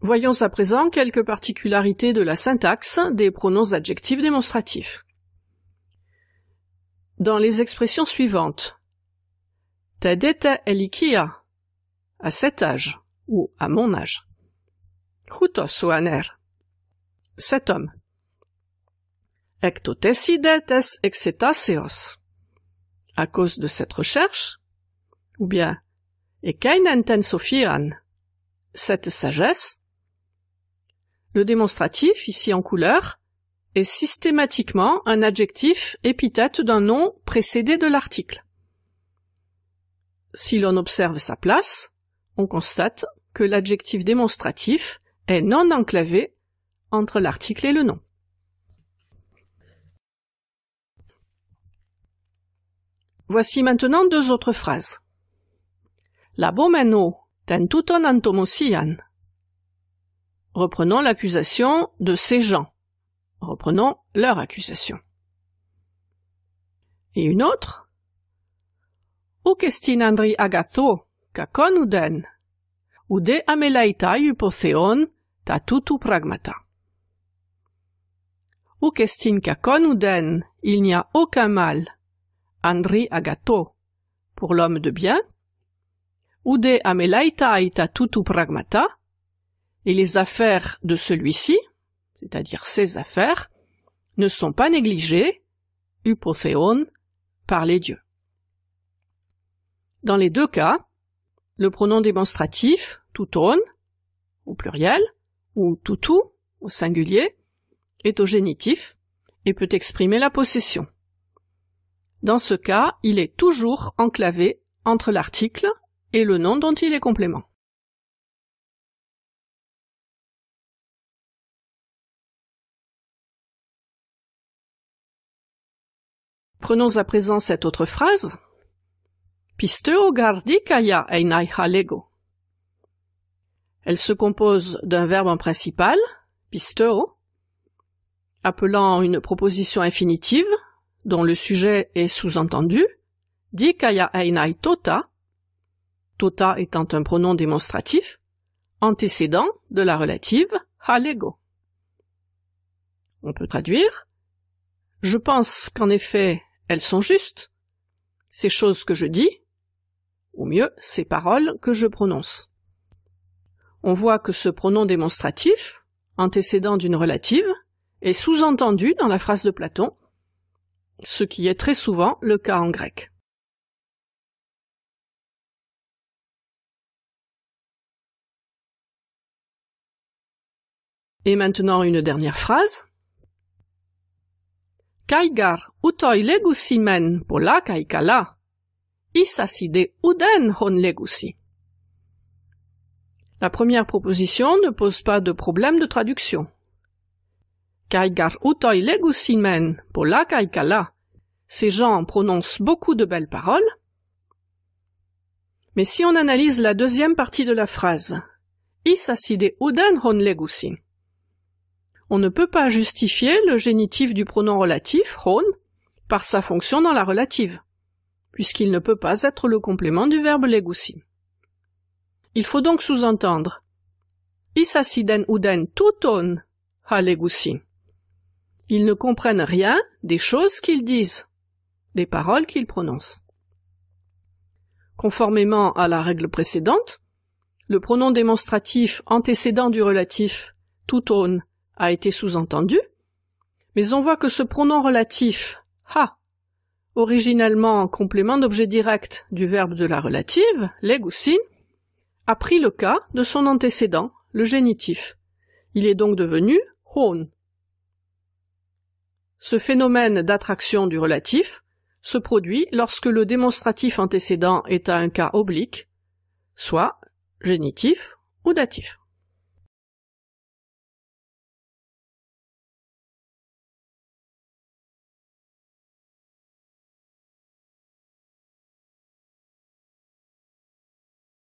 Voyons à présent quelques particularités de la syntaxe des pronoms adjectifs démonstratifs. Dans les expressions suivantes, Tadeta elikia, à cet âge ou à mon âge. Hutos ou cet homme. Ectotesidetes à cause de cette recherche, ou bien Ekainenten Sophian, cette sagesse, le démonstratif, ici en couleur, est systématiquement un adjectif épithète d'un nom précédé de l'article. Si l'on observe sa place, on constate que l'adjectif démonstratif est non enclavé entre l'article et le nom. Voici maintenant deux autres phrases. La bomeno ten tuton antomosian Reprenons l'accusation de ces gens. Reprenons leur accusation. Et une autre andri agatho, kakon uden, de amelaita upotheon, tatutu pragmata. estin kakon uden, il n'y a aucun mal, andri agatho, pour l'homme de bien, ou de amelaitai tatutu pragmata, et les affaires de celui-ci, c'est-à-dire ses affaires, ne sont pas négligées, par les dieux. Dans les deux cas, le pronom démonstratif, touton, au pluriel, ou toutou, au singulier, est au génitif et peut exprimer la possession. Dans ce cas, il est toujours enclavé entre l'article et le nom dont il est complément. Prenons à présent cette autre phrase. Pisteo halego. Elle se compose d'un verbe en principal, pisteo, appelant une proposition infinitive, dont le sujet est sous-entendu, dikaya einai tota, tota étant un pronom démonstratif, antécédent de la relative halego. On peut traduire Je pense qu'en effet, elles sont justes. Ces choses que je dis, ou mieux, ces paroles que je prononce. On voit que ce pronom démonstratif, antécédent d'une relative, est sous-entendu dans la phrase de Platon, ce qui est très souvent le cas en grec. Et maintenant une dernière phrase. Kaigar utoi legusi men polaka Isasi de uden hon legusi. La première proposition ne pose pas de problème de traduction. Kaigar utoi legusi men la kala. Ces gens prononcent beaucoup de belles paroles. Mais si on analyse la deuxième partie de la phrase, Isasi uden hon legusi on ne peut pas justifier le génitif du pronom relatif, ron, par sa fonction dans la relative, puisqu'il ne peut pas être le complément du verbe legusi. Il faut donc sous-entendre Isasiden uden tuton ha legusi. Ils ne comprennent rien des choses qu'ils disent, des paroles qu'ils prononcent. Conformément à la règle précédente, le pronom démonstratif antécédent du relatif tuton a été sous-entendu, mais on voit que ce pronom relatif ha, originellement en complément d'objet direct du verbe de la relative, sin, a pris le cas de son antécédent, le génitif. Il est donc devenu hon. Ce phénomène d'attraction du relatif se produit lorsque le démonstratif antécédent est à un cas oblique, soit génitif ou datif.